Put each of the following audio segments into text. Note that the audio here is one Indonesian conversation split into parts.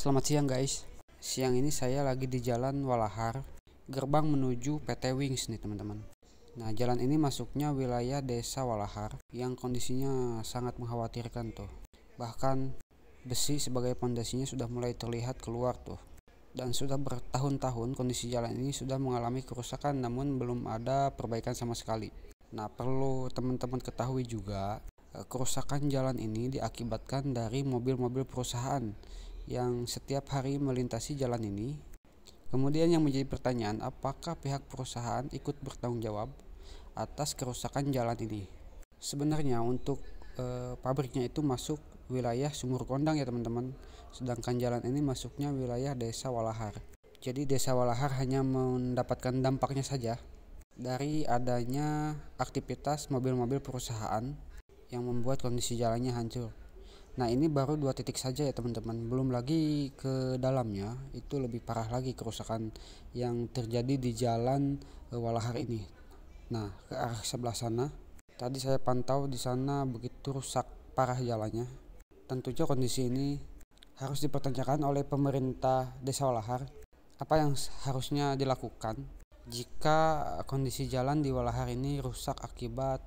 Selamat siang guys. Siang ini saya lagi di Jalan Walahar, gerbang menuju PT Wings nih teman-teman. Nah, jalan ini masuknya wilayah Desa Walahar yang kondisinya sangat mengkhawatirkan tuh. Bahkan besi sebagai pondasinya sudah mulai terlihat keluar tuh. Dan sudah bertahun-tahun kondisi jalan ini sudah mengalami kerusakan namun belum ada perbaikan sama sekali. Nah, perlu teman-teman ketahui juga eh, kerusakan jalan ini diakibatkan dari mobil-mobil perusahaan yang setiap hari melintasi jalan ini. Kemudian yang menjadi pertanyaan, apakah pihak perusahaan ikut bertanggung jawab atas kerusakan jalan ini? Sebenarnya untuk e, pabriknya itu masuk wilayah Sumur Kondang ya teman-teman, sedangkan jalan ini masuknya wilayah Desa Walahar. Jadi Desa Walahar hanya mendapatkan dampaknya saja dari adanya aktivitas mobil-mobil perusahaan yang membuat kondisi jalannya hancur. Nah ini baru dua titik saja ya teman-teman Belum lagi ke dalamnya Itu lebih parah lagi kerusakan yang terjadi di jalan e, Walahar ini Nah ke arah sebelah sana Tadi saya pantau di sana begitu rusak parah jalannya Tentunya kondisi ini harus dipertanyakan oleh pemerintah desa Walahar Apa yang harusnya dilakukan jika kondisi jalan di Walahar ini rusak akibat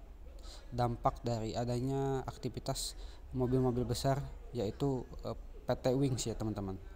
dampak dari adanya aktivitas mobil-mobil besar yaitu eh, PT Wings ya teman-teman